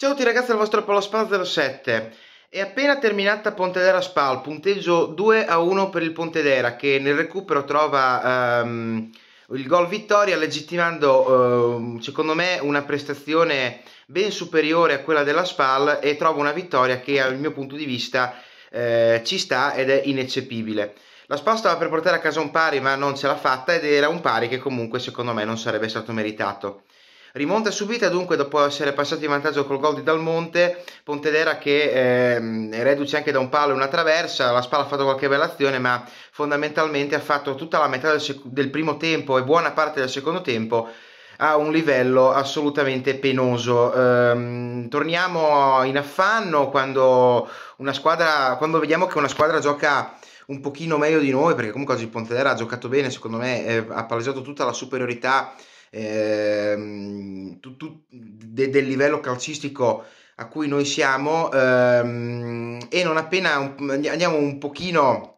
Ciao a tutti ragazzi dal vostro Paolo Spaz 07 è appena terminata Pontedera Spal, punteggio 2 a 1 per il Pontedera che nel recupero trova um, il gol vittoria legittimando um, secondo me una prestazione ben superiore a quella della Spal e trova una vittoria che dal mio punto di vista eh, ci sta ed è ineccepibile. La Spal stava per portare a casa un pari ma non ce l'ha fatta ed era un pari che comunque secondo me non sarebbe stato meritato. Rimonta subita dunque dopo essere passato in vantaggio col gol di Dalmonte, Pontedera che eh, reduce anche da un palo e una traversa, la Spalla ha fatto qualche bella azione ma fondamentalmente ha fatto tutta la metà del, sec- del primo tempo e buona parte del secondo tempo a un livello assolutamente penoso. Ehm, torniamo in affanno quando, una squadra, quando vediamo che una squadra gioca un pochino meglio di noi, perché comunque oggi Pontedera ha giocato bene, secondo me eh, ha palleggiato tutta la superiorità ehm, tu, tu, de, del livello calcistico a cui noi siamo ehm, e non appena un, andiamo un pochino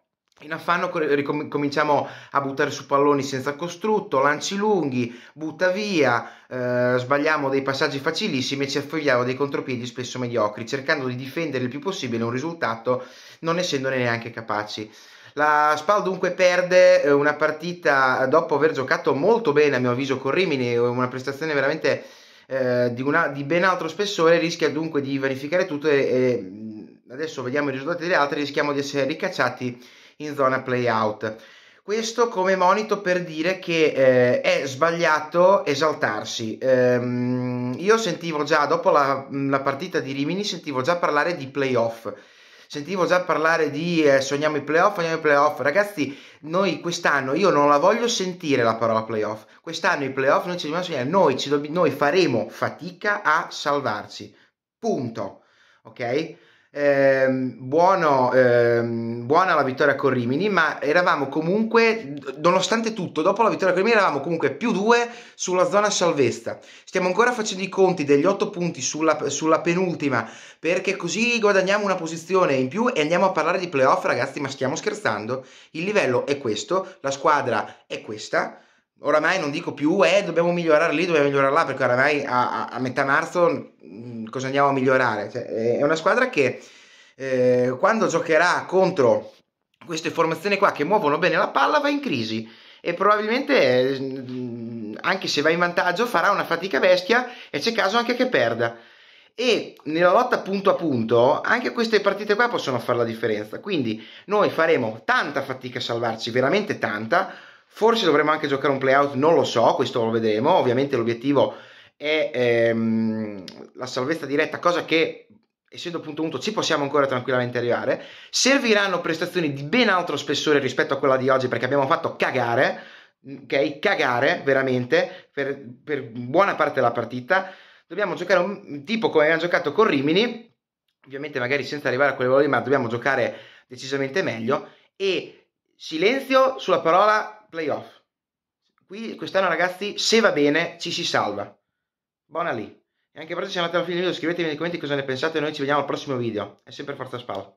in affanno ricominciamo a buttare su palloni senza costrutto, lanci lunghi, butta via, eh, sbagliamo dei passaggi facilissimi e ci affogliamo dei contropiedi spesso mediocri, cercando di difendere il più possibile un risultato non essendone neanche capaci. La Spal dunque perde eh, una partita dopo aver giocato molto bene, a mio avviso, con Rimini, eh, una prestazione veramente eh, di, una, di, ben altro spessore, rischia dunque di verificare tutto e, e adesso vediamo i risultati delle altre, rischiamo di essere ricacciati in zona play-out. Questo come monito per dire che eh, è sbagliato esaltarsi. Ehm, io sentivo già, dopo la, la partita di Rimini, sentivo già parlare di playoff sentivo già parlare di eh, sogniamo i playoff, sogniamo i playoff. Ragazzi, noi quest'anno, io non la voglio sentire la parola playoff. Quest'anno i playoff noi ci dobbiamo sognare, noi, ci dobb- noi faremo fatica a salvarci. Punto. Ok? eh, buono, eh, buona la vittoria con Rimini, ma eravamo comunque, nonostante tutto, dopo la vittoria con Rimini eravamo comunque più due sulla zona salvezza. Stiamo ancora facendo i conti degli otto punti sulla, sulla penultima, perché così guadagniamo una posizione in più e andiamo a parlare di playoff, ragazzi, ma stiamo scherzando. Il livello è questo, la squadra è questa oramai non dico più eh, dobbiamo migliorare lì, dobbiamo migliorare là, perché oramai a, a, a metà marzo mh, mm, cosa andiamo a migliorare? Cioè, è una squadra che eh, quando giocherà contro queste formazioni qua che muovono bene la palla va in crisi e probabilmente eh, mm, anche se va in vantaggio farà una fatica bestia e c'è caso anche che perda e nella lotta punto a punto anche queste partite qua possono fare la differenza quindi noi faremo tanta fatica a salvarci veramente tanta Forse dovremmo anche giocare un playout, non lo so, questo lo vedremo. Ovviamente l'obiettivo è ehm, la salvezza diretta, cosa che essendo punto 1 ci possiamo ancora tranquillamente arrivare. Serviranno prestazioni di ben altro spessore rispetto a quella di oggi perché abbiamo fatto cagare, ok? Cagare veramente per, per buona parte della partita. Dobbiamo giocare un tipo come abbiamo giocato con Rimini, ovviamente magari senza arrivare a quelle valori, ma dobbiamo giocare decisamente meglio. E silenzio sulla parola playoff. Qui quest'anno ragazzi, se va bene, ci si salva. Buona lì. E anche per oggi siamo andati alla fine del video, scrivetemi nei commenti cosa ne pensate, noi ci vediamo al prossimo video. È sempre Forza Spalla.